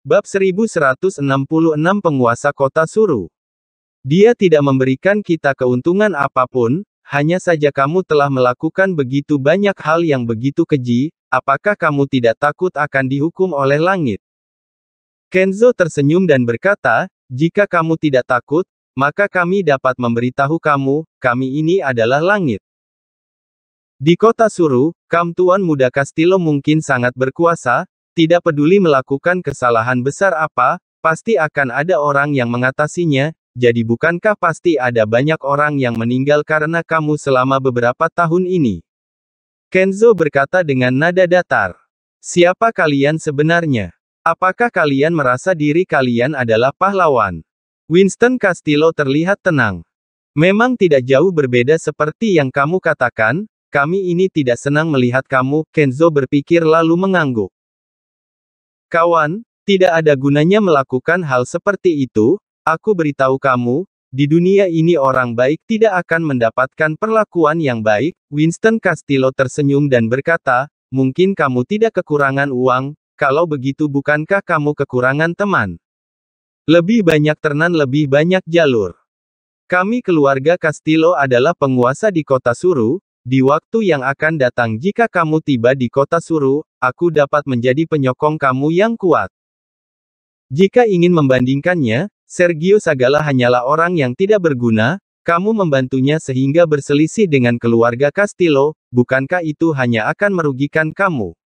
Bab 1166 Penguasa Kota Suru Dia tidak memberikan kita keuntungan apapun, hanya saja kamu telah melakukan begitu banyak hal yang begitu keji, apakah kamu tidak takut akan dihukum oleh langit? Kenzo tersenyum dan berkata, jika kamu tidak takut, maka kami dapat memberitahu kamu, kami ini adalah langit. Di kota Suru, Kamtuan muda Kastilo mungkin sangat berkuasa, tidak peduli melakukan kesalahan besar apa, pasti akan ada orang yang mengatasinya, jadi bukankah pasti ada banyak orang yang meninggal karena kamu selama beberapa tahun ini? Kenzo berkata dengan nada datar. Siapa kalian sebenarnya? Apakah kalian merasa diri kalian adalah pahlawan? Winston Castillo terlihat tenang. Memang tidak jauh berbeda seperti yang kamu katakan, kami ini tidak senang melihat kamu, Kenzo berpikir lalu mengangguk. Kawan, tidak ada gunanya melakukan hal seperti itu, aku beritahu kamu, di dunia ini orang baik tidak akan mendapatkan perlakuan yang baik, Winston Castillo tersenyum dan berkata, mungkin kamu tidak kekurangan uang, kalau begitu bukankah kamu kekurangan teman? Lebih banyak ternan lebih banyak jalur. Kami keluarga Castillo adalah penguasa di kota Suru, di waktu yang akan datang jika kamu tiba di kota Suru, aku dapat menjadi penyokong kamu yang kuat. Jika ingin membandingkannya, Sergio Sagala hanyalah orang yang tidak berguna, kamu membantunya sehingga berselisih dengan keluarga Castillo, bukankah itu hanya akan merugikan kamu?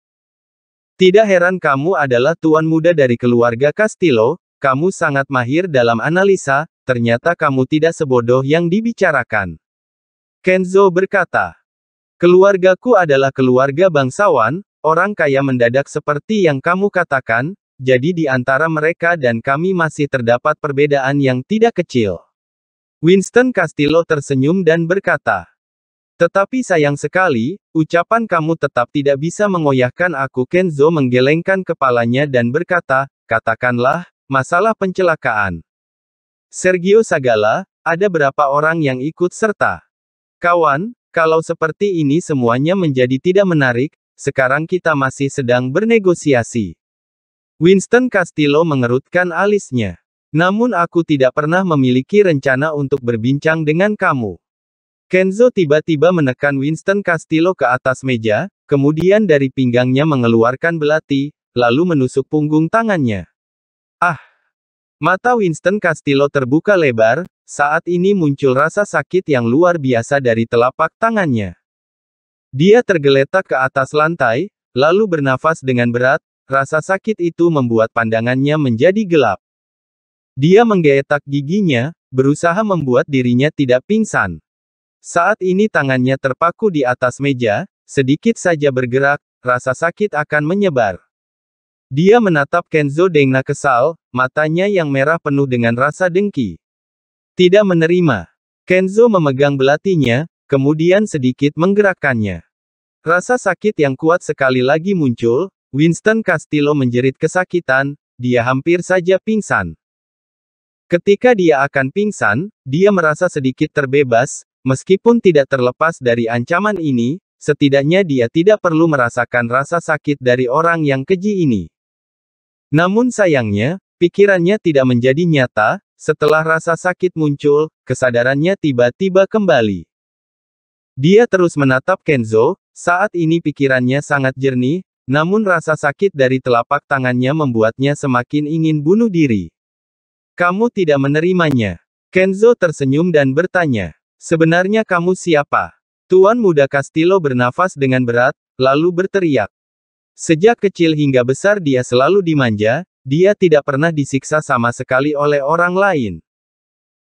Tidak heran kamu adalah tuan muda dari keluarga Castillo, kamu sangat mahir dalam analisa, ternyata kamu tidak sebodoh yang dibicarakan. Kenzo berkata, Keluargaku adalah keluarga bangsawan, orang kaya mendadak seperti yang kamu katakan, jadi di antara mereka dan kami masih terdapat perbedaan yang tidak kecil. Winston Castillo tersenyum dan berkata, tetapi sayang sekali, ucapan kamu tetap tidak bisa mengoyahkan aku Kenzo menggelengkan kepalanya dan berkata, katakanlah, masalah pencelakaan. Sergio Sagala, ada berapa orang yang ikut serta? Kawan, kalau seperti ini semuanya menjadi tidak menarik, sekarang kita masih sedang bernegosiasi. Winston Castillo mengerutkan alisnya. Namun aku tidak pernah memiliki rencana untuk berbincang dengan kamu. Kenzo tiba-tiba menekan Winston Castillo ke atas meja, kemudian dari pinggangnya mengeluarkan belati, lalu menusuk punggung tangannya. Ah! Mata Winston Castillo terbuka lebar, saat ini muncul rasa sakit yang luar biasa dari telapak tangannya. Dia tergeletak ke atas lantai, lalu bernafas dengan berat, rasa sakit itu membuat pandangannya menjadi gelap. Dia menggeletak giginya, berusaha membuat dirinya tidak pingsan. Saat ini tangannya terpaku di atas meja, sedikit saja bergerak, rasa sakit akan menyebar. Dia menatap Kenzo Dengna kesal, matanya yang merah penuh dengan rasa dengki. Tidak menerima. Kenzo memegang belatinya, kemudian sedikit menggerakkannya. Rasa sakit yang kuat sekali lagi muncul, Winston Castillo menjerit kesakitan, dia hampir saja pingsan. Ketika dia akan pingsan, dia merasa sedikit terbebas, meskipun tidak terlepas dari ancaman ini, setidaknya dia tidak perlu merasakan rasa sakit dari orang yang keji ini. Namun sayangnya, pikirannya tidak menjadi nyata, setelah rasa sakit muncul, kesadarannya tiba-tiba kembali. Dia terus menatap Kenzo, saat ini pikirannya sangat jernih, namun rasa sakit dari telapak tangannya membuatnya semakin ingin bunuh diri. Kamu tidak menerimanya. Kenzo tersenyum dan bertanya, sebenarnya kamu siapa? Tuan muda Castillo bernafas dengan berat, lalu berteriak. Sejak kecil hingga besar dia selalu dimanja, dia tidak pernah disiksa sama sekali oleh orang lain.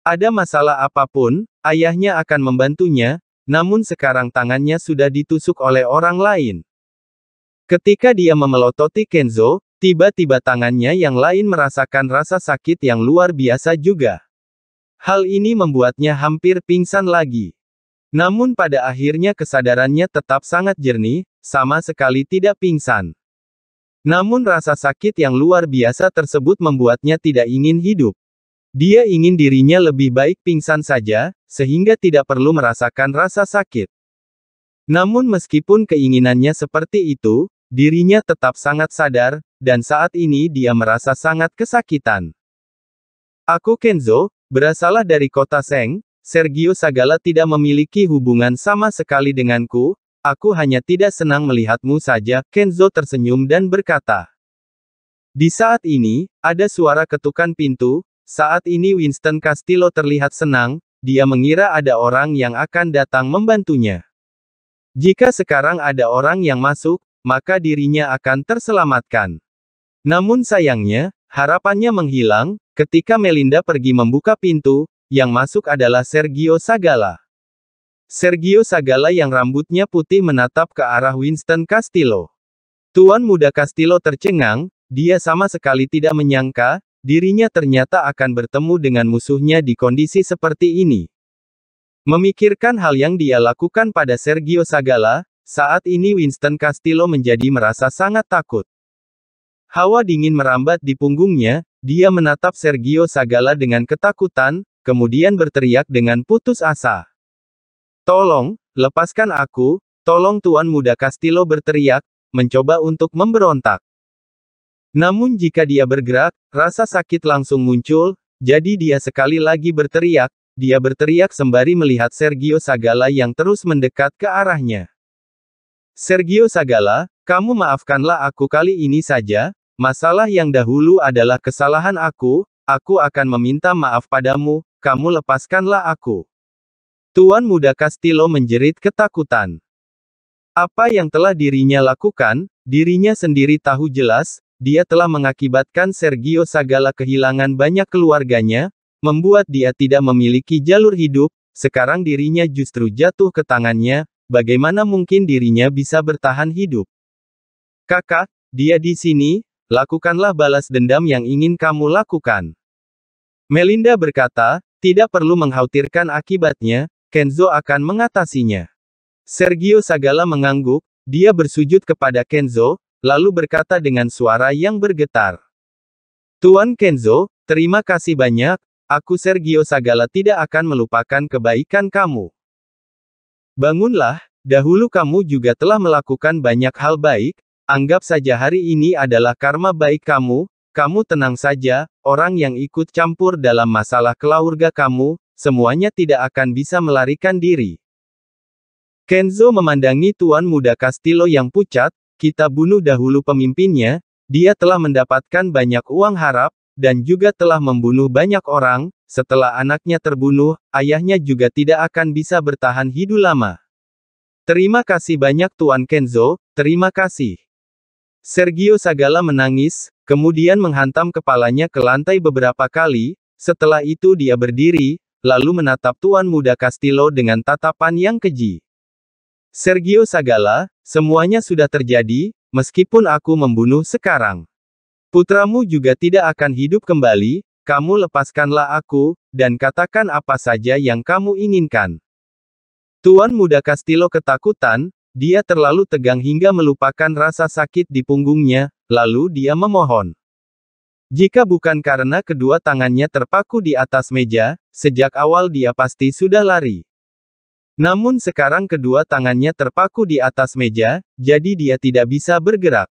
Ada masalah apapun, ayahnya akan membantunya, namun sekarang tangannya sudah ditusuk oleh orang lain. Ketika dia memelototi Kenzo, tiba-tiba tangannya yang lain merasakan rasa sakit yang luar biasa juga. Hal ini membuatnya hampir pingsan lagi. Namun pada akhirnya kesadarannya tetap sangat jernih, sama sekali tidak pingsan. Namun rasa sakit yang luar biasa tersebut membuatnya tidak ingin hidup. Dia ingin dirinya lebih baik pingsan saja, sehingga tidak perlu merasakan rasa sakit. Namun meskipun keinginannya seperti itu, dirinya tetap sangat sadar, dan saat ini dia merasa sangat kesakitan. Aku Kenzo, berasalah dari kota Seng, Sergio Sagala tidak memiliki hubungan sama sekali denganku, Aku hanya tidak senang melihatmu saja, Kenzo tersenyum dan berkata. Di saat ini, ada suara ketukan pintu, saat ini Winston Castillo terlihat senang, dia mengira ada orang yang akan datang membantunya. Jika sekarang ada orang yang masuk, maka dirinya akan terselamatkan. Namun sayangnya, harapannya menghilang, ketika Melinda pergi membuka pintu, yang masuk adalah Sergio Sagala. Sergio Sagala yang rambutnya putih menatap ke arah Winston Castillo. Tuan muda Castillo tercengang, dia sama sekali tidak menyangka, dirinya ternyata akan bertemu dengan musuhnya di kondisi seperti ini. Memikirkan hal yang dia lakukan pada Sergio Sagala, saat ini Winston Castillo menjadi merasa sangat takut. Hawa dingin merambat di punggungnya, dia menatap Sergio Sagala dengan ketakutan, kemudian berteriak dengan putus asa. Tolong, lepaskan aku, tolong Tuan Muda Castillo berteriak, mencoba untuk memberontak. Namun jika dia bergerak, rasa sakit langsung muncul, jadi dia sekali lagi berteriak, dia berteriak sembari melihat Sergio Sagala yang terus mendekat ke arahnya. Sergio Sagala, kamu maafkanlah aku kali ini saja, masalah yang dahulu adalah kesalahan aku, aku akan meminta maaf padamu, kamu lepaskanlah aku. Tuan muda Castillo menjerit ketakutan. Apa yang telah dirinya lakukan, dirinya sendiri tahu jelas, dia telah mengakibatkan Sergio Sagala kehilangan banyak keluarganya, membuat dia tidak memiliki jalur hidup, sekarang dirinya justru jatuh ke tangannya, bagaimana mungkin dirinya bisa bertahan hidup? Kakak, dia di sini, lakukanlah balas dendam yang ingin kamu lakukan. Melinda berkata, tidak perlu mengkhawatirkan akibatnya, Kenzo akan mengatasinya. Sergio Sagala mengangguk, dia bersujud kepada Kenzo, lalu berkata dengan suara yang bergetar. Tuan Kenzo, terima kasih banyak, aku Sergio Sagala tidak akan melupakan kebaikan kamu. Bangunlah, dahulu kamu juga telah melakukan banyak hal baik, anggap saja hari ini adalah karma baik kamu, kamu tenang saja, orang yang ikut campur dalam masalah keluarga kamu, semuanya tidak akan bisa melarikan diri. Kenzo memandangi tuan muda Castillo yang pucat, kita bunuh dahulu pemimpinnya, dia telah mendapatkan banyak uang harap, dan juga telah membunuh banyak orang, setelah anaknya terbunuh, ayahnya juga tidak akan bisa bertahan hidup lama. Terima kasih banyak Tuan Kenzo, terima kasih. Sergio Sagala menangis, kemudian menghantam kepalanya ke lantai beberapa kali, setelah itu dia berdiri, lalu menatap tuan muda Castillo dengan tatapan yang keji. Sergio Sagala, semuanya sudah terjadi, meskipun aku membunuh sekarang. Putramu juga tidak akan hidup kembali, kamu lepaskanlah aku, dan katakan apa saja yang kamu inginkan. Tuan muda Castillo ketakutan, dia terlalu tegang hingga melupakan rasa sakit di punggungnya, lalu dia memohon. Jika bukan karena kedua tangannya terpaku di atas meja, sejak awal dia pasti sudah lari. Namun sekarang kedua tangannya terpaku di atas meja, jadi dia tidak bisa bergerak.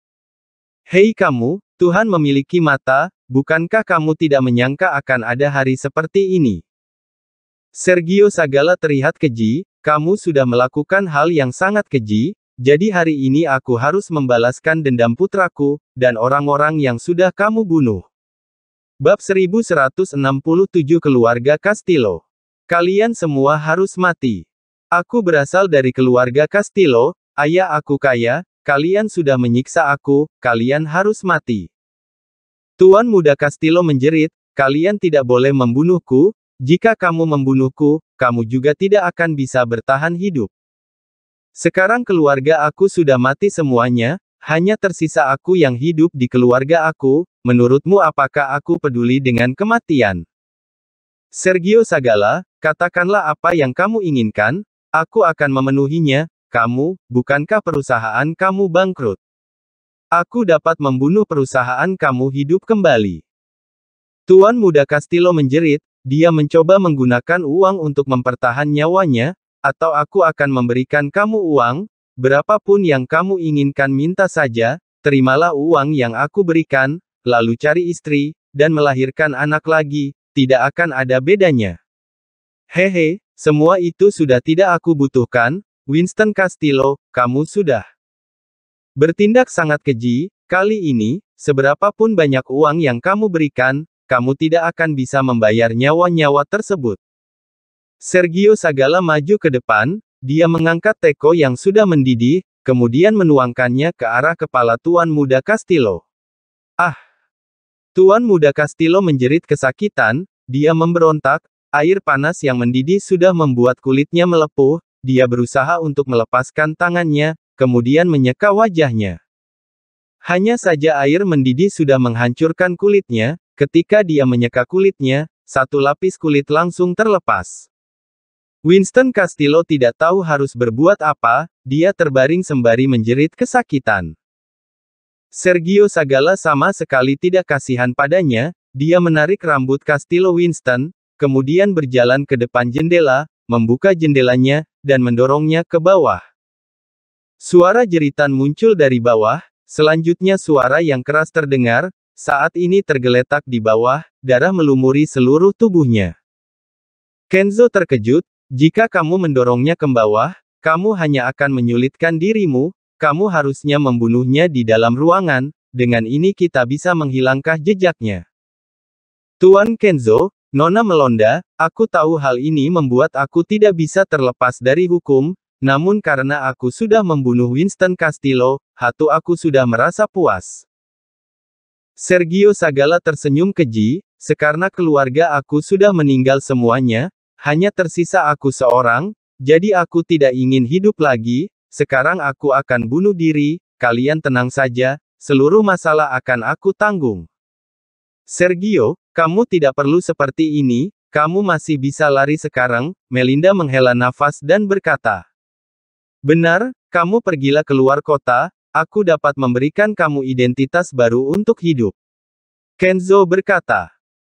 Hei kamu, Tuhan memiliki mata, bukankah kamu tidak menyangka akan ada hari seperti ini? Sergio Sagala terlihat keji, kamu sudah melakukan hal yang sangat keji, jadi hari ini aku harus membalaskan dendam putraku, dan orang-orang yang sudah kamu bunuh. Bab 1167 Keluarga Castillo. Kalian semua harus mati. Aku berasal dari keluarga Castillo, ayah aku kaya, kalian sudah menyiksa aku, kalian harus mati. Tuan muda Castillo menjerit, kalian tidak boleh membunuhku, jika kamu membunuhku, kamu juga tidak akan bisa bertahan hidup. Sekarang keluarga aku sudah mati semuanya, hanya tersisa aku yang hidup di keluarga aku, menurutmu apakah aku peduli dengan kematian? Sergio Sagala, katakanlah apa yang kamu inginkan, aku akan memenuhinya, kamu, bukankah perusahaan kamu bangkrut? Aku dapat membunuh perusahaan kamu hidup kembali. Tuan muda Castillo menjerit, dia mencoba menggunakan uang untuk mempertahan nyawanya, atau aku akan memberikan kamu uang, berapapun yang kamu inginkan minta saja, terimalah uang yang aku berikan, lalu cari istri, dan melahirkan anak lagi, tidak akan ada bedanya. Hehe, semua itu sudah tidak aku butuhkan, Winston Castillo, kamu sudah bertindak sangat keji, kali ini, seberapapun banyak uang yang kamu berikan, kamu tidak akan bisa membayar nyawa-nyawa tersebut. Sergio Sagala maju ke depan, dia mengangkat teko yang sudah mendidih, kemudian menuangkannya ke arah kepala Tuan Muda Castillo. Ah! Tuan Muda Castillo menjerit kesakitan, dia memberontak, air panas yang mendidih sudah membuat kulitnya melepuh, dia berusaha untuk melepaskan tangannya, kemudian menyeka wajahnya. Hanya saja air mendidih sudah menghancurkan kulitnya, ketika dia menyeka kulitnya, satu lapis kulit langsung terlepas. Winston Castillo tidak tahu harus berbuat apa, dia terbaring sembari menjerit kesakitan. Sergio Sagala sama sekali tidak kasihan padanya, dia menarik rambut Castillo Winston, kemudian berjalan ke depan jendela, membuka jendelanya, dan mendorongnya ke bawah. Suara jeritan muncul dari bawah, selanjutnya suara yang keras terdengar, saat ini tergeletak di bawah, darah melumuri seluruh tubuhnya. Kenzo terkejut, jika kamu mendorongnya ke bawah, kamu hanya akan menyulitkan dirimu, kamu harusnya membunuhnya di dalam ruangan, dengan ini kita bisa menghilangkan jejaknya. Tuan Kenzo, Nona melonda, aku tahu hal ini membuat aku tidak bisa terlepas dari hukum, namun karena aku sudah membunuh Winston Castillo, hatu aku sudah merasa puas. Sergio Sagala tersenyum keji, sekarang keluarga aku sudah meninggal semuanya, hanya tersisa aku seorang, jadi aku tidak ingin hidup lagi, sekarang aku akan bunuh diri, kalian tenang saja, seluruh masalah akan aku tanggung. Sergio, kamu tidak perlu seperti ini, kamu masih bisa lari sekarang, Melinda menghela nafas dan berkata. Benar, kamu pergilah keluar kota, aku dapat memberikan kamu identitas baru untuk hidup. Kenzo berkata.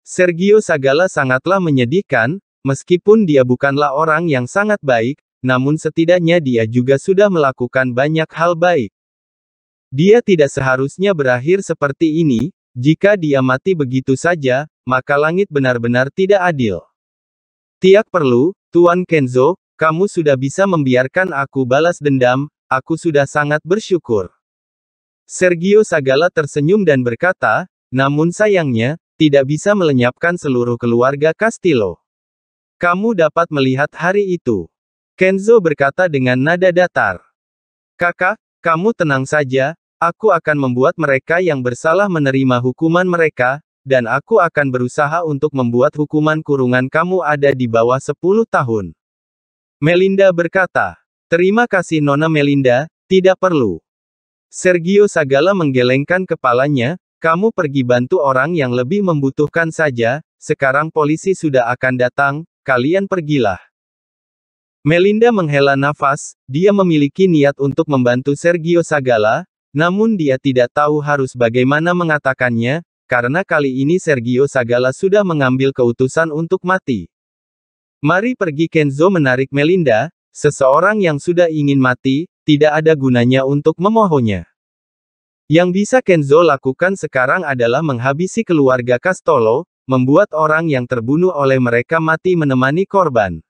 Sergio Sagala sangatlah menyedihkan, Meskipun dia bukanlah orang yang sangat baik, namun setidaknya dia juga sudah melakukan banyak hal baik. Dia tidak seharusnya berakhir seperti ini, jika dia mati begitu saja, maka langit benar-benar tidak adil. Tiak perlu, Tuan Kenzo, kamu sudah bisa membiarkan aku balas dendam, aku sudah sangat bersyukur. Sergio Sagala tersenyum dan berkata, namun sayangnya, tidak bisa melenyapkan seluruh keluarga Castillo. Kamu dapat melihat hari itu. Kenzo berkata dengan nada datar. Kakak, kamu tenang saja, aku akan membuat mereka yang bersalah menerima hukuman mereka, dan aku akan berusaha untuk membuat hukuman kurungan kamu ada di bawah 10 tahun. Melinda berkata, Terima kasih Nona Melinda, tidak perlu. Sergio Sagala menggelengkan kepalanya, kamu pergi bantu orang yang lebih membutuhkan saja, sekarang polisi sudah akan datang, Kalian pergilah. Melinda menghela nafas, dia memiliki niat untuk membantu Sergio Sagala, namun dia tidak tahu harus bagaimana mengatakannya, karena kali ini Sergio Sagala sudah mengambil keutusan untuk mati. Mari pergi Kenzo menarik Melinda, seseorang yang sudah ingin mati, tidak ada gunanya untuk memohonnya. Yang bisa Kenzo lakukan sekarang adalah menghabisi keluarga Castolo, membuat orang yang terbunuh oleh mereka mati menemani korban.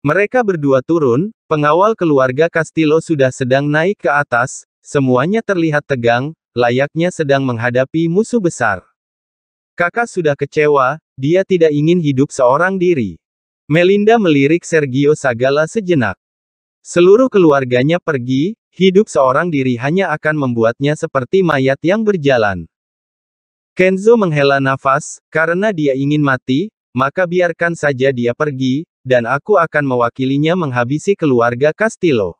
Mereka berdua turun, pengawal keluarga Castillo sudah sedang naik ke atas, semuanya terlihat tegang, layaknya sedang menghadapi musuh besar. Kakak sudah kecewa, dia tidak ingin hidup seorang diri. Melinda melirik Sergio Sagala sejenak. Seluruh keluarganya pergi, hidup seorang diri hanya akan membuatnya seperti mayat yang berjalan. Kenzo menghela nafas, karena dia ingin mati, maka biarkan saja dia pergi, dan aku akan mewakilinya menghabisi keluarga Castillo.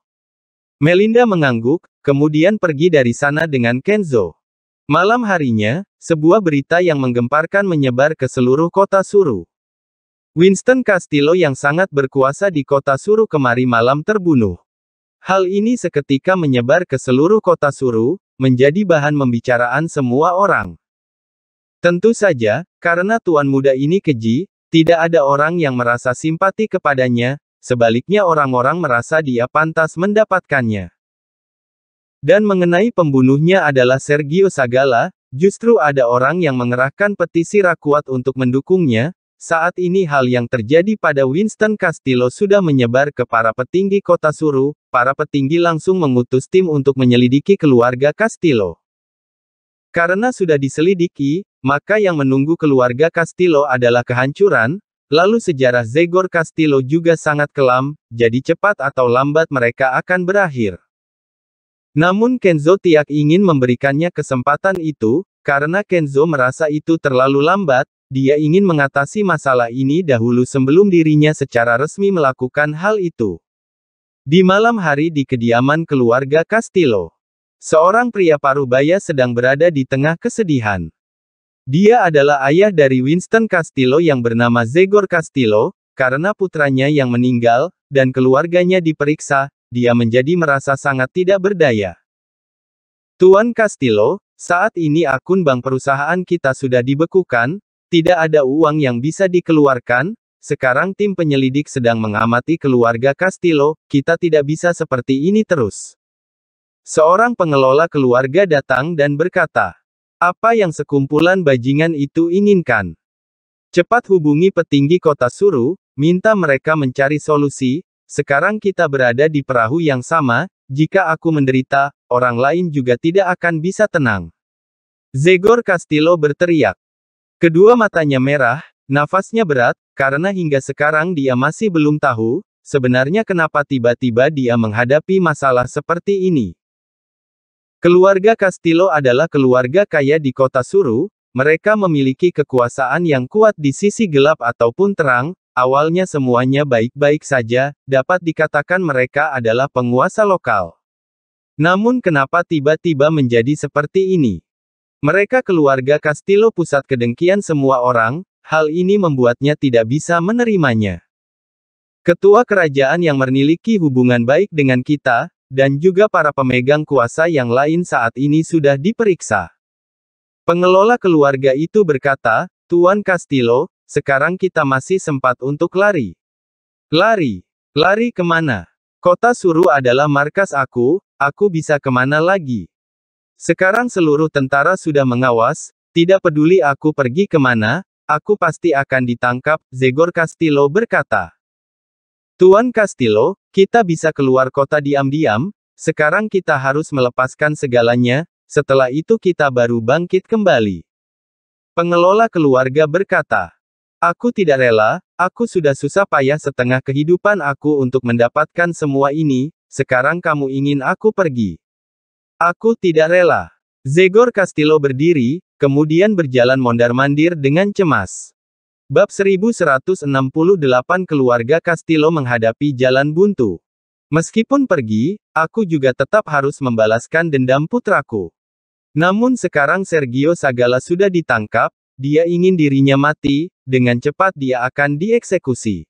Melinda mengangguk, kemudian pergi dari sana dengan Kenzo. Malam harinya, sebuah berita yang menggemparkan menyebar ke seluruh kota Suru. Winston Castillo yang sangat berkuasa di kota Suru kemari malam terbunuh. Hal ini seketika menyebar ke seluruh kota Suru, menjadi bahan pembicaraan semua orang. Tentu saja, karena tuan muda ini keji, tidak ada orang yang merasa simpati kepadanya, sebaliknya orang-orang merasa dia pantas mendapatkannya. Dan mengenai pembunuhnya adalah Sergio Sagala, justru ada orang yang mengerahkan petisi rakuat untuk mendukungnya, saat ini hal yang terjadi pada Winston Castillo sudah menyebar ke para petinggi kota Suru, para petinggi langsung mengutus tim untuk menyelidiki keluarga Castillo. Karena sudah diselidiki, maka yang menunggu keluarga Castillo adalah kehancuran, lalu sejarah Zegor Castillo juga sangat kelam, jadi cepat atau lambat mereka akan berakhir. Namun Kenzo Tiak ingin memberikannya kesempatan itu, karena Kenzo merasa itu terlalu lambat, dia ingin mengatasi masalah ini dahulu sebelum dirinya secara resmi melakukan hal itu. Di malam hari di kediaman keluarga Castillo, seorang pria parubaya sedang berada di tengah kesedihan. Dia adalah ayah dari Winston Castillo yang bernama Zegor Castillo, karena putranya yang meninggal, dan keluarganya diperiksa, dia menjadi merasa sangat tidak berdaya. Tuan Castillo, saat ini akun bank perusahaan kita sudah dibekukan, tidak ada uang yang bisa dikeluarkan, sekarang tim penyelidik sedang mengamati keluarga Castillo, kita tidak bisa seperti ini terus. Seorang pengelola keluarga datang dan berkata, apa yang sekumpulan bajingan itu inginkan? Cepat hubungi petinggi kota Suru, minta mereka mencari solusi, sekarang kita berada di perahu yang sama, jika aku menderita, orang lain juga tidak akan bisa tenang. Zegor Castillo berteriak. Kedua matanya merah, nafasnya berat, karena hingga sekarang dia masih belum tahu, sebenarnya kenapa tiba-tiba dia menghadapi masalah seperti ini. Keluarga Castillo adalah keluarga kaya di kota Suru, mereka memiliki kekuasaan yang kuat di sisi gelap ataupun terang, awalnya semuanya baik-baik saja, dapat dikatakan mereka adalah penguasa lokal. Namun kenapa tiba-tiba menjadi seperti ini? Mereka keluarga Castillo pusat kedengkian semua orang, hal ini membuatnya tidak bisa menerimanya. Ketua kerajaan yang memiliki hubungan baik dengan kita, dan juga para pemegang kuasa yang lain saat ini sudah diperiksa. Pengelola keluarga itu berkata, Tuan Castillo, sekarang kita masih sempat untuk lari. Lari? Lari kemana? Kota Suru adalah markas aku, aku bisa kemana lagi? Sekarang seluruh tentara sudah mengawas, tidak peduli aku pergi kemana, aku pasti akan ditangkap, Zegor Castillo berkata. Tuan Castillo, kita bisa keluar kota diam-diam, sekarang kita harus melepaskan segalanya, setelah itu kita baru bangkit kembali. Pengelola keluarga berkata, Aku tidak rela, aku sudah susah payah setengah kehidupan aku untuk mendapatkan semua ini, sekarang kamu ingin aku pergi. Aku tidak rela. Zegor Castillo berdiri, kemudian berjalan mondar-mandir dengan cemas. Bab 1168 Keluarga Castillo menghadapi jalan buntu. Meskipun pergi, aku juga tetap harus membalaskan dendam putraku. Namun sekarang Sergio Sagala sudah ditangkap, dia ingin dirinya mati, dengan cepat dia akan dieksekusi.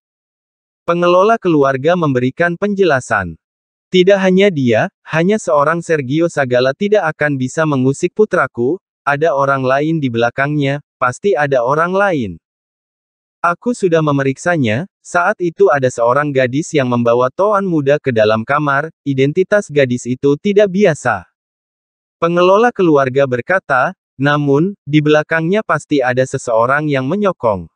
Pengelola keluarga memberikan penjelasan. Tidak hanya dia, hanya seorang Sergio Sagala tidak akan bisa mengusik putraku, ada orang lain di belakangnya, pasti ada orang lain. Aku sudah memeriksanya, saat itu ada seorang gadis yang membawa toan muda ke dalam kamar, identitas gadis itu tidak biasa. Pengelola keluarga berkata, namun, di belakangnya pasti ada seseorang yang menyokong.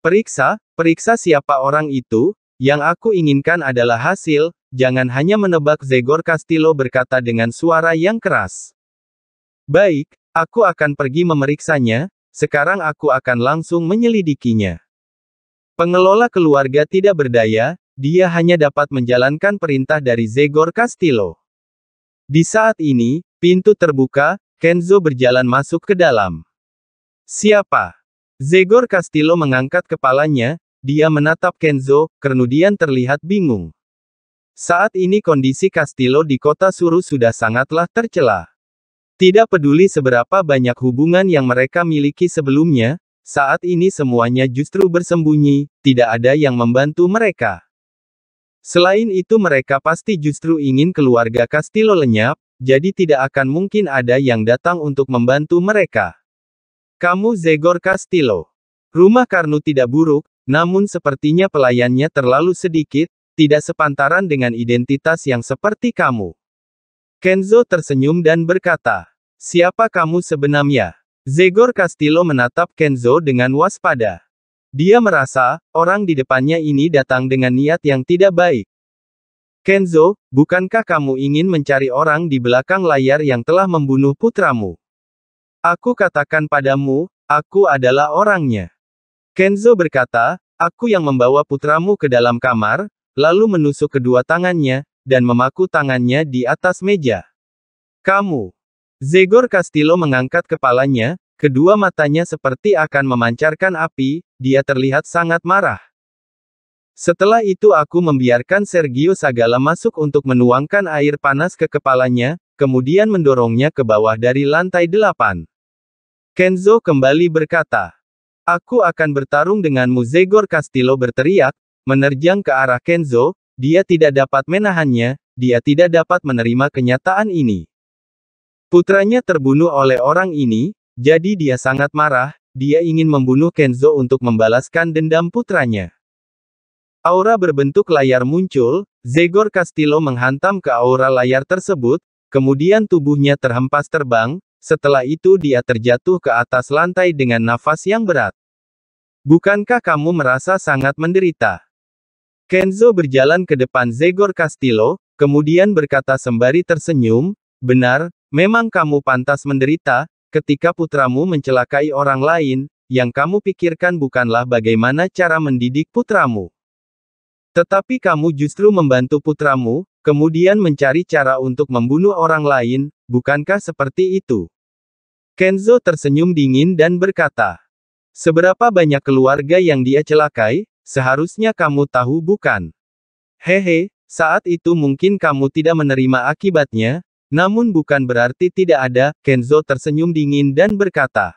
Periksa, periksa siapa orang itu, yang aku inginkan adalah hasil, jangan hanya menebak Zegor Castillo berkata dengan suara yang keras. Baik, aku akan pergi memeriksanya, sekarang aku akan langsung menyelidikinya. Pengelola keluarga tidak berdaya, dia hanya dapat menjalankan perintah dari Zegor Castillo. Di saat ini, pintu terbuka, Kenzo berjalan masuk ke dalam. Siapa? Zegor Castillo mengangkat kepalanya, dia menatap Kenzo, kemudian terlihat bingung. Saat ini kondisi Castillo di kota Suru sudah sangatlah tercelah. Tidak peduli seberapa banyak hubungan yang mereka miliki sebelumnya, saat ini semuanya justru bersembunyi, tidak ada yang membantu mereka. Selain itu mereka pasti justru ingin keluarga Castillo lenyap, jadi tidak akan mungkin ada yang datang untuk membantu mereka. Kamu Zegor Castillo. Rumah Karnu tidak buruk, namun sepertinya pelayannya terlalu sedikit, tidak sepantaran dengan identitas yang seperti kamu. Kenzo tersenyum dan berkata, Siapa kamu sebenarnya? Zegor Castillo menatap Kenzo dengan waspada. Dia merasa, orang di depannya ini datang dengan niat yang tidak baik. Kenzo, bukankah kamu ingin mencari orang di belakang layar yang telah membunuh putramu? Aku katakan padamu, aku adalah orangnya. Kenzo berkata, aku yang membawa putramu ke dalam kamar, lalu menusuk kedua tangannya, dan memaku tangannya di atas meja. Kamu, Zegor Castillo mengangkat kepalanya, kedua matanya seperti akan memancarkan api, dia terlihat sangat marah. Setelah itu aku membiarkan Sergio Sagala masuk untuk menuangkan air panas ke kepalanya, kemudian mendorongnya ke bawah dari lantai delapan. Kenzo kembali berkata, Aku akan bertarung denganmu Zegor Castillo berteriak, menerjang ke arah Kenzo, dia tidak dapat menahannya, dia tidak dapat menerima kenyataan ini. Putranya terbunuh oleh orang ini, jadi dia sangat marah, dia ingin membunuh Kenzo untuk membalaskan dendam putranya. Aura berbentuk layar muncul, Zegor Castillo menghantam ke aura layar tersebut, kemudian tubuhnya terhempas terbang, setelah itu dia terjatuh ke atas lantai dengan nafas yang berat. Bukankah kamu merasa sangat menderita? Kenzo berjalan ke depan Zegor Castillo, kemudian berkata sembari tersenyum, benar, Memang kamu pantas menderita, ketika putramu mencelakai orang lain, yang kamu pikirkan bukanlah bagaimana cara mendidik putramu. Tetapi kamu justru membantu putramu, kemudian mencari cara untuk membunuh orang lain, bukankah seperti itu? Kenzo tersenyum dingin dan berkata, Seberapa banyak keluarga yang dia celakai, seharusnya kamu tahu bukan? Hehe, saat itu mungkin kamu tidak menerima akibatnya, namun bukan berarti tidak ada, Kenzo tersenyum dingin dan berkata.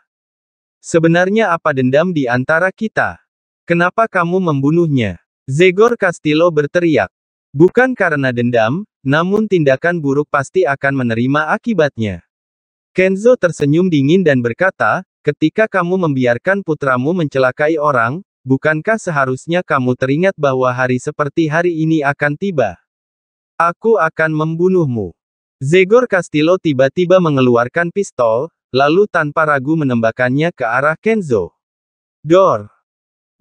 Sebenarnya apa dendam di antara kita? Kenapa kamu membunuhnya? Zegor Castillo berteriak. Bukan karena dendam, namun tindakan buruk pasti akan menerima akibatnya. Kenzo tersenyum dingin dan berkata, ketika kamu membiarkan putramu mencelakai orang, bukankah seharusnya kamu teringat bahwa hari seperti hari ini akan tiba? Aku akan membunuhmu. Zegor Castillo tiba-tiba mengeluarkan pistol, lalu tanpa ragu menembakkannya ke arah Kenzo. Dor.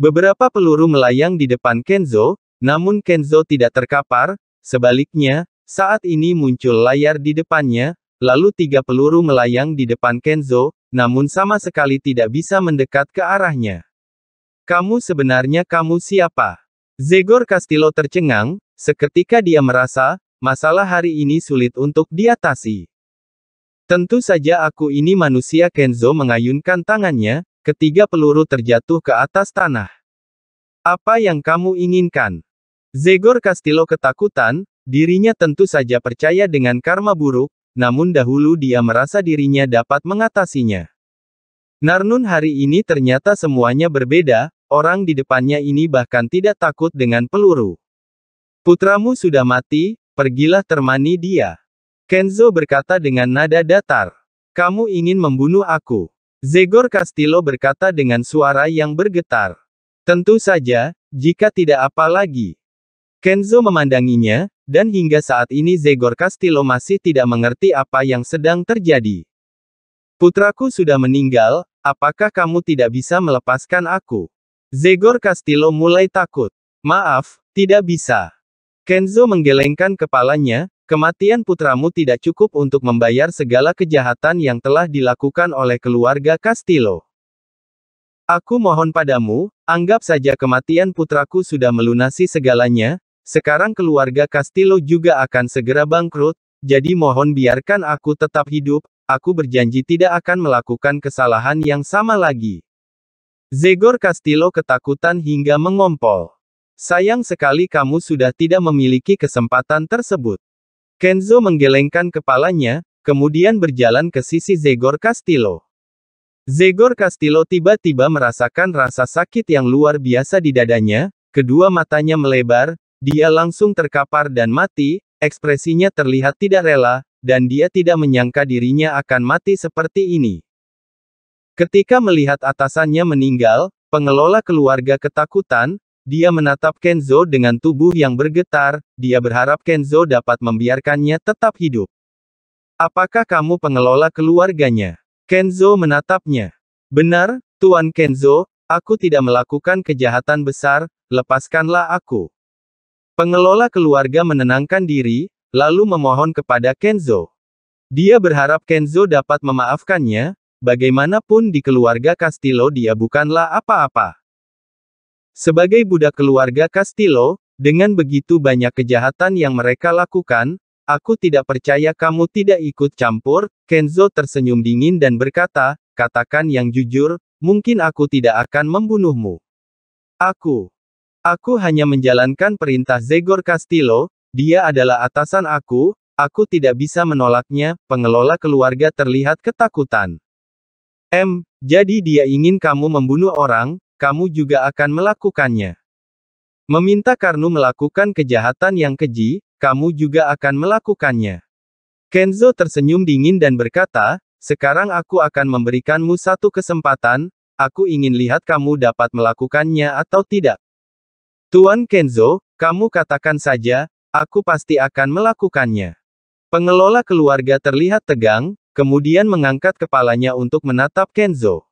Beberapa peluru melayang di depan Kenzo, namun Kenzo tidak terkapar, sebaliknya, saat ini muncul layar di depannya, lalu tiga peluru melayang di depan Kenzo, namun sama sekali tidak bisa mendekat ke arahnya. Kamu sebenarnya kamu siapa? Zegor Castillo tercengang, seketika dia merasa, masalah hari ini sulit untuk diatasi. Tentu saja aku ini manusia Kenzo mengayunkan tangannya, ketiga peluru terjatuh ke atas tanah. Apa yang kamu inginkan? Zegor Castillo ketakutan, dirinya tentu saja percaya dengan karma buruk, namun dahulu dia merasa dirinya dapat mengatasinya. Narnun hari ini ternyata semuanya berbeda, orang di depannya ini bahkan tidak takut dengan peluru. Putramu sudah mati, Pergilah termani dia. Kenzo berkata dengan nada datar. Kamu ingin membunuh aku. Zegor Castillo berkata dengan suara yang bergetar. Tentu saja, jika tidak apa lagi. Kenzo memandanginya, dan hingga saat ini Zegor Castillo masih tidak mengerti apa yang sedang terjadi. Putraku sudah meninggal, apakah kamu tidak bisa melepaskan aku? Zegor Castillo mulai takut. Maaf, tidak bisa. Kenzo menggelengkan kepalanya, kematian putramu tidak cukup untuk membayar segala kejahatan yang telah dilakukan oleh keluarga Castillo. Aku mohon padamu, anggap saja kematian putraku sudah melunasi segalanya, sekarang keluarga Castillo juga akan segera bangkrut, jadi mohon biarkan aku tetap hidup, aku berjanji tidak akan melakukan kesalahan yang sama lagi. Zegor Castillo ketakutan hingga mengompol. Sayang sekali kamu sudah tidak memiliki kesempatan tersebut. Kenzo menggelengkan kepalanya, kemudian berjalan ke sisi Zegor Castillo. Zegor Castillo tiba-tiba merasakan rasa sakit yang luar biasa di dadanya, kedua matanya melebar, dia langsung terkapar dan mati, ekspresinya terlihat tidak rela, dan dia tidak menyangka dirinya akan mati seperti ini. Ketika melihat atasannya meninggal, pengelola keluarga ketakutan, dia menatap Kenzo dengan tubuh yang bergetar, dia berharap Kenzo dapat membiarkannya tetap hidup. Apakah kamu pengelola keluarganya? Kenzo menatapnya. Benar, Tuan Kenzo, aku tidak melakukan kejahatan besar, lepaskanlah aku. Pengelola keluarga menenangkan diri, lalu memohon kepada Kenzo. Dia berharap Kenzo dapat memaafkannya, bagaimanapun di keluarga Castillo dia bukanlah apa-apa. Sebagai budak keluarga Castillo, dengan begitu banyak kejahatan yang mereka lakukan, aku tidak percaya kamu tidak ikut campur, Kenzo tersenyum dingin dan berkata, katakan yang jujur, mungkin aku tidak akan membunuhmu. Aku. Aku hanya menjalankan perintah Zegor Castillo, dia adalah atasan aku, aku tidak bisa menolaknya, pengelola keluarga terlihat ketakutan. M, jadi dia ingin kamu membunuh orang, kamu juga akan melakukannya. Meminta Karnu melakukan kejahatan yang keji, kamu juga akan melakukannya. Kenzo tersenyum dingin dan berkata, sekarang aku akan memberikanmu satu kesempatan, aku ingin lihat kamu dapat melakukannya atau tidak. Tuan Kenzo, kamu katakan saja, aku pasti akan melakukannya. Pengelola keluarga terlihat tegang, kemudian mengangkat kepalanya untuk menatap Kenzo.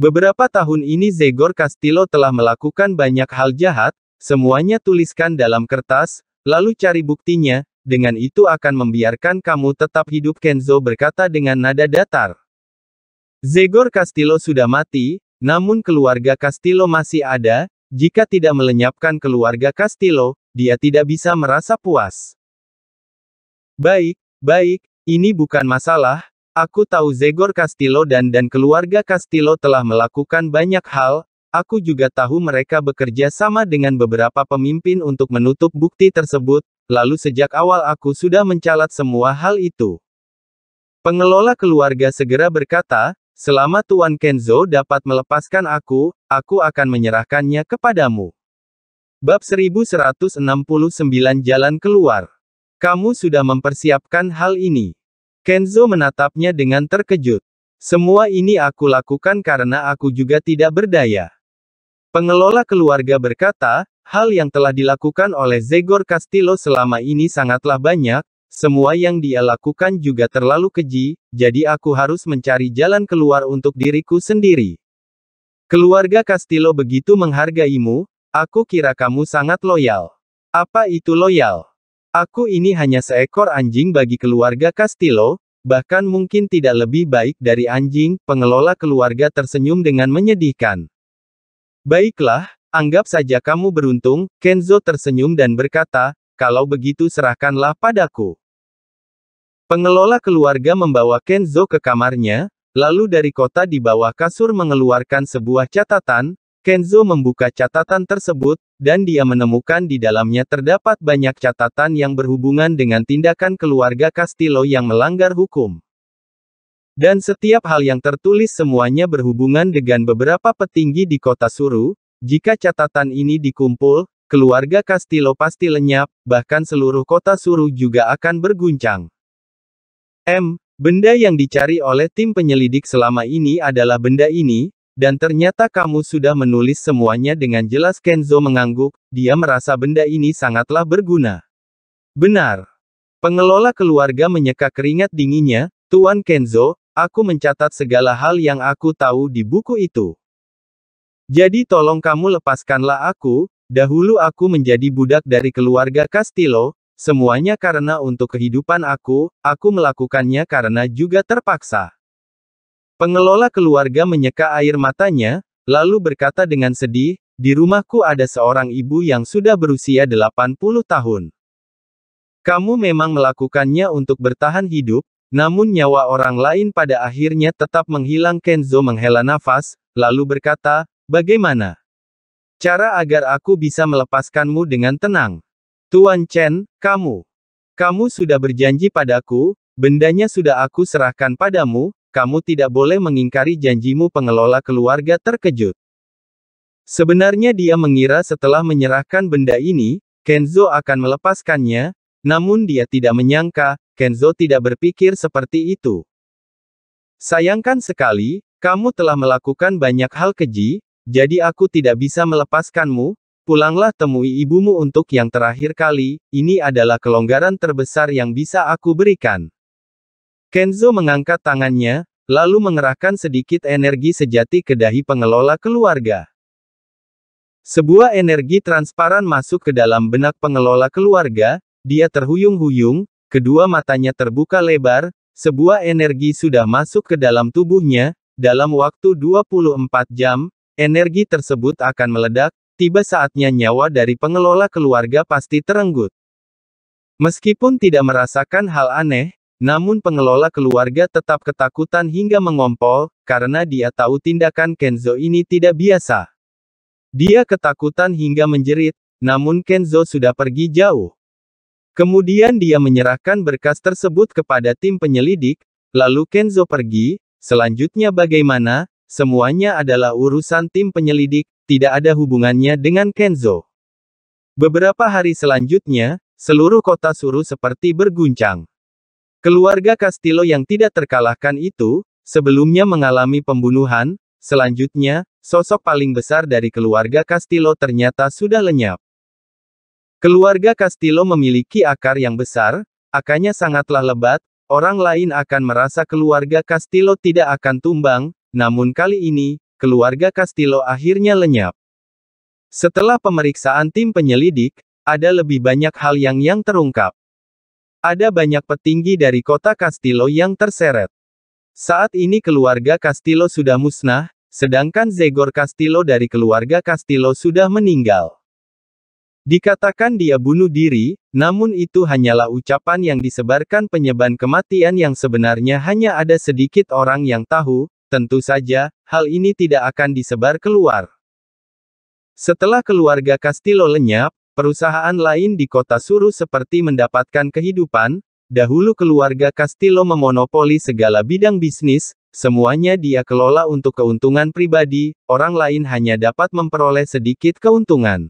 Beberapa tahun ini Zegor Castillo telah melakukan banyak hal jahat, semuanya tuliskan dalam kertas, lalu cari buktinya, dengan itu akan membiarkan kamu tetap hidup Kenzo berkata dengan nada datar. Zegor Castillo sudah mati, namun keluarga Castillo masih ada, jika tidak melenyapkan keluarga Castillo, dia tidak bisa merasa puas. Baik, baik, ini bukan masalah, Aku tahu Zegor Castillo dan dan keluarga Castillo telah melakukan banyak hal, aku juga tahu mereka bekerja sama dengan beberapa pemimpin untuk menutup bukti tersebut, lalu sejak awal aku sudah mencalat semua hal itu. Pengelola keluarga segera berkata, selama Tuan Kenzo dapat melepaskan aku, aku akan menyerahkannya kepadamu. Bab 1169 Jalan Keluar Kamu sudah mempersiapkan hal ini. Kenzo menatapnya dengan terkejut. Semua ini aku lakukan karena aku juga tidak berdaya. Pengelola keluarga berkata, hal yang telah dilakukan oleh Zegor Castillo selama ini sangatlah banyak, semua yang dia lakukan juga terlalu keji, jadi aku harus mencari jalan keluar untuk diriku sendiri. Keluarga Castillo begitu menghargaimu, aku kira kamu sangat loyal. Apa itu loyal? Aku ini hanya seekor anjing bagi keluarga Castillo, bahkan mungkin tidak lebih baik dari anjing, pengelola keluarga tersenyum dengan menyedihkan. Baiklah, anggap saja kamu beruntung, Kenzo tersenyum dan berkata, kalau begitu serahkanlah padaku. Pengelola keluarga membawa Kenzo ke kamarnya, lalu dari kota di bawah kasur mengeluarkan sebuah catatan, Kenzo membuka catatan tersebut, dan dia menemukan di dalamnya terdapat banyak catatan yang berhubungan dengan tindakan keluarga Castillo yang melanggar hukum. Dan setiap hal yang tertulis semuanya berhubungan dengan beberapa petinggi di kota Suru, jika catatan ini dikumpul, keluarga Castillo pasti lenyap, bahkan seluruh kota Suru juga akan berguncang. M. Benda yang dicari oleh tim penyelidik selama ini adalah benda ini, dan ternyata kamu sudah menulis semuanya dengan jelas Kenzo mengangguk, dia merasa benda ini sangatlah berguna. Benar. Pengelola keluarga menyeka keringat dinginnya, Tuan Kenzo, aku mencatat segala hal yang aku tahu di buku itu. Jadi tolong kamu lepaskanlah aku, dahulu aku menjadi budak dari keluarga Castillo, semuanya karena untuk kehidupan aku, aku melakukannya karena juga terpaksa. Pengelola keluarga menyeka air matanya, lalu berkata dengan sedih, di rumahku ada seorang ibu yang sudah berusia 80 tahun. Kamu memang melakukannya untuk bertahan hidup, namun nyawa orang lain pada akhirnya tetap menghilang Kenzo menghela nafas, lalu berkata, bagaimana? Cara agar aku bisa melepaskanmu dengan tenang. Tuan Chen, kamu. Kamu sudah berjanji padaku, bendanya sudah aku serahkan padamu, kamu tidak boleh mengingkari janjimu pengelola keluarga terkejut. Sebenarnya dia mengira setelah menyerahkan benda ini, Kenzo akan melepaskannya, namun dia tidak menyangka, Kenzo tidak berpikir seperti itu. Sayangkan sekali, kamu telah melakukan banyak hal keji, jadi aku tidak bisa melepaskanmu, pulanglah temui ibumu untuk yang terakhir kali, ini adalah kelonggaran terbesar yang bisa aku berikan. Kenzo mengangkat tangannya, lalu mengerahkan sedikit energi sejati ke dahi pengelola keluarga. Sebuah energi transparan masuk ke dalam benak pengelola keluarga, dia terhuyung-huyung, kedua matanya terbuka lebar, sebuah energi sudah masuk ke dalam tubuhnya, dalam waktu 24 jam, energi tersebut akan meledak, tiba saatnya nyawa dari pengelola keluarga pasti terenggut. Meskipun tidak merasakan hal aneh, namun pengelola keluarga tetap ketakutan hingga mengompol, karena dia tahu tindakan Kenzo ini tidak biasa. Dia ketakutan hingga menjerit, namun Kenzo sudah pergi jauh. Kemudian dia menyerahkan berkas tersebut kepada tim penyelidik, lalu Kenzo pergi, selanjutnya bagaimana, semuanya adalah urusan tim penyelidik, tidak ada hubungannya dengan Kenzo. Beberapa hari selanjutnya, seluruh kota Suru seperti berguncang. Keluarga Castillo yang tidak terkalahkan itu, sebelumnya mengalami pembunuhan, selanjutnya, sosok paling besar dari keluarga Castillo ternyata sudah lenyap. Keluarga Castillo memiliki akar yang besar, akarnya sangatlah lebat, orang lain akan merasa keluarga Castillo tidak akan tumbang, namun kali ini, keluarga Castillo akhirnya lenyap. Setelah pemeriksaan tim penyelidik, ada lebih banyak hal yang yang terungkap. Ada banyak petinggi dari kota Castillo yang terseret. Saat ini keluarga Castillo sudah musnah, sedangkan Zegor Castillo dari keluarga Castillo sudah meninggal. Dikatakan dia bunuh diri, namun itu hanyalah ucapan yang disebarkan penyebab kematian yang sebenarnya hanya ada sedikit orang yang tahu, tentu saja, hal ini tidak akan disebar keluar. Setelah keluarga Castillo lenyap, Perusahaan lain di kota Suru seperti mendapatkan kehidupan, dahulu keluarga Castillo memonopoli segala bidang bisnis, semuanya dia kelola untuk keuntungan pribadi, orang lain hanya dapat memperoleh sedikit keuntungan.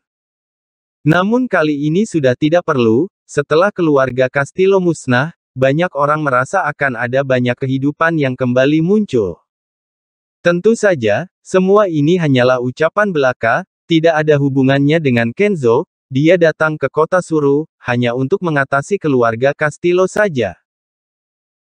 Namun kali ini sudah tidak perlu, setelah keluarga Castillo musnah, banyak orang merasa akan ada banyak kehidupan yang kembali muncul. Tentu saja, semua ini hanyalah ucapan belaka, tidak ada hubungannya dengan Kenzo, dia datang ke kota Suru, hanya untuk mengatasi keluarga Castillo saja.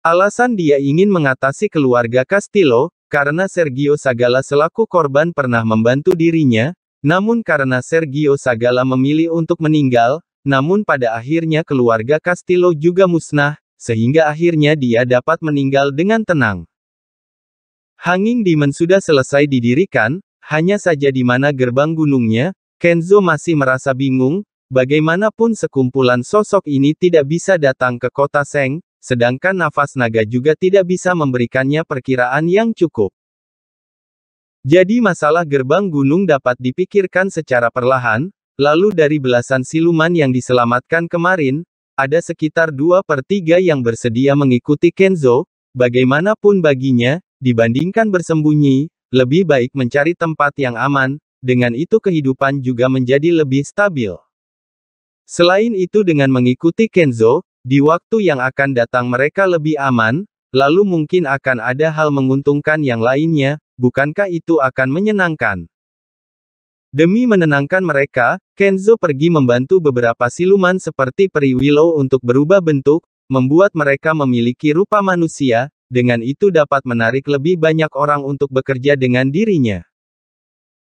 Alasan dia ingin mengatasi keluarga Castillo, karena Sergio Sagala selaku korban pernah membantu dirinya, namun karena Sergio Sagala memilih untuk meninggal, namun pada akhirnya keluarga Castillo juga musnah, sehingga akhirnya dia dapat meninggal dengan tenang. Hanging Demon sudah selesai didirikan, hanya saja di mana gerbang gunungnya, Kenzo masih merasa bingung, bagaimanapun sekumpulan sosok ini tidak bisa datang ke kota Seng, sedangkan nafas naga juga tidak bisa memberikannya perkiraan yang cukup. Jadi masalah gerbang gunung dapat dipikirkan secara perlahan, lalu dari belasan siluman yang diselamatkan kemarin, ada sekitar 2 per 3 yang bersedia mengikuti Kenzo, bagaimanapun baginya, dibandingkan bersembunyi, lebih baik mencari tempat yang aman, dengan itu kehidupan juga menjadi lebih stabil. Selain itu dengan mengikuti Kenzo, di waktu yang akan datang mereka lebih aman, lalu mungkin akan ada hal menguntungkan yang lainnya, bukankah itu akan menyenangkan? Demi menenangkan mereka, Kenzo pergi membantu beberapa siluman seperti Peri Willow untuk berubah bentuk, membuat mereka memiliki rupa manusia, dengan itu dapat menarik lebih banyak orang untuk bekerja dengan dirinya.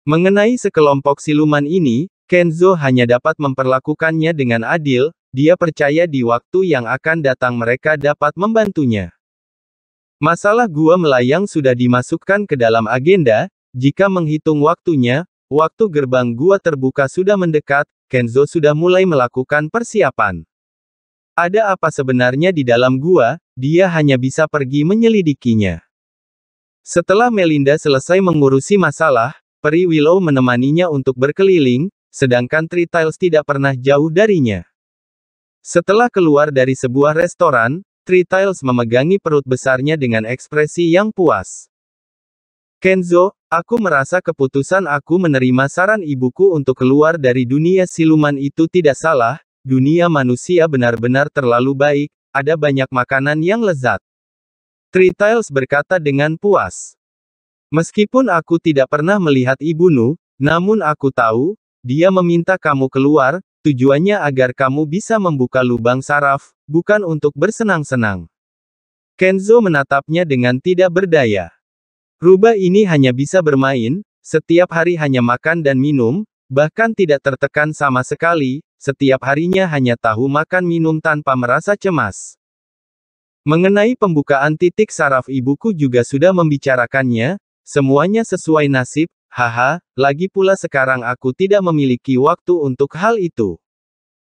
Mengenai sekelompok siluman ini, Kenzo hanya dapat memperlakukannya dengan adil, dia percaya di waktu yang akan datang mereka dapat membantunya. Masalah gua melayang sudah dimasukkan ke dalam agenda, jika menghitung waktunya, waktu gerbang gua terbuka sudah mendekat, Kenzo sudah mulai melakukan persiapan. Ada apa sebenarnya di dalam gua, dia hanya bisa pergi menyelidikinya. Setelah Melinda selesai mengurusi masalah, Peri Willow menemaninya untuk berkeliling, sedangkan Three Tiles tidak pernah jauh darinya. Setelah keluar dari sebuah restoran, Three Tiles memegangi perut besarnya dengan ekspresi yang puas. Kenzo, aku merasa keputusan aku menerima saran ibuku untuk keluar dari dunia siluman itu tidak salah, dunia manusia benar-benar terlalu baik, ada banyak makanan yang lezat. Three Tiles berkata dengan puas. Meskipun aku tidak pernah melihat Ibu Nu, namun aku tahu, dia meminta kamu keluar, tujuannya agar kamu bisa membuka lubang saraf, bukan untuk bersenang-senang. Kenzo menatapnya dengan tidak berdaya. Rubah ini hanya bisa bermain, setiap hari hanya makan dan minum, bahkan tidak tertekan sama sekali, setiap harinya hanya tahu makan minum tanpa merasa cemas. Mengenai pembukaan titik saraf ibuku juga sudah membicarakannya, Semuanya sesuai nasib, haha, lagi pula sekarang aku tidak memiliki waktu untuk hal itu.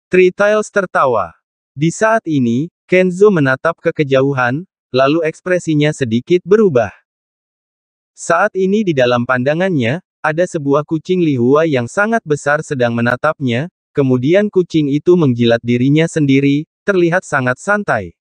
Three Tiles tertawa. Di saat ini, Kenzo menatap ke kejauhan, lalu ekspresinya sedikit berubah. Saat ini di dalam pandangannya, ada sebuah kucing lihua yang sangat besar sedang menatapnya, kemudian kucing itu menjilat dirinya sendiri, terlihat sangat santai.